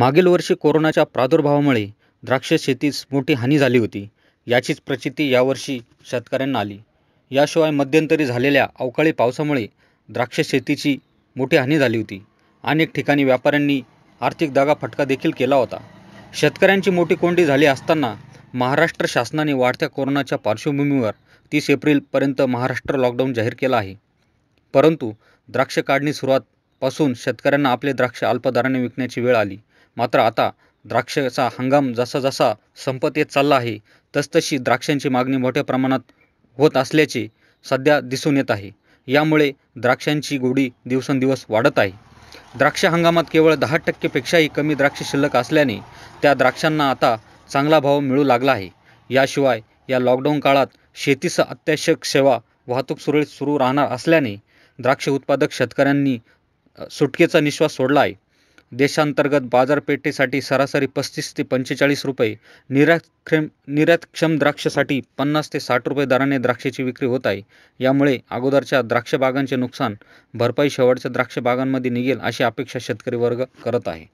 मागील वर्षी कोरोनाच्या प्रादुर्भावामुळे द्राक्ष शेतीस मोठी हानी झाली होती याचीच प्रचिती यावर्षी शेतकऱ्यांना आली याशिवाय मध्यंतरी झालेल्या अवकाळी पावसामुळे द्राक्ष शेतीची मोठी हानी झाली होती अनेक ठिकाणी व्यापाऱ्यांनी आर्थिक दागा फटका देखील केला होता शेतकऱ्यांची मोठी कोंडी झाली असताना महाराष्ट्र शासनाने वाढत्या कोरोनाच्या पार्श्वभूमीवर तीस एप्रिलपर्यंत महाराष्ट्र लॉकडाऊन जाहीर केला आहे परंतु द्राक्ष काढणी सुरुवातपासून शेतकऱ्यांना आपले द्राक्ष अल्पदराने विकण्याची वेळ आली मात्र आता द्राक्षाचा हंगाम जसा जसा संपत येत चालला आहे तसतशी द्राक्षांची मागणी मोठ्या प्रमाणात होत असल्याचे सध्या दिसून येत आहे यामुळे द्राक्षांची गोडी दिवसेंदिवस वाढत आहे द्राक्ष हंगामात केवळ दहा टक्केपेक्षाही कमी द्राक्ष शिल्लक असल्याने त्या द्राक्षांना आता चांगला भाव मिळू लागला आहे याशिवाय या लॉकडाऊन काळात शेतीसह अत्यावश्यक सेवा वाहतूक सुरळीत सुरू राहणार असल्याने द्राक्ष उत्पादक शेतकऱ्यांनी सुटकेचा निश्वास सोडला आहे देशांतर्गत बाजारपेठेसाठी सरासरी पस्तीस ते पंचेचाळीस रुपये निर्यातक्षम निर्यातक्षम द्राक्षासाठी पन्नास ते साठ रुपये दराने द्राक्षाची विक्री होत आहे यामुळे अगोदरच्या द्राक्षबागांचे नुकसान भरपाई शेवटच्या द्राक्षबागांमध्ये निघेल अशी अपेक्षा शेतकरी वर्ग करत आहे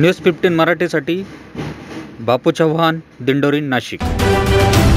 न्यूज फिफ्टीन मराठीसाठी बापू चव्हाण दिंडोरी नाशिक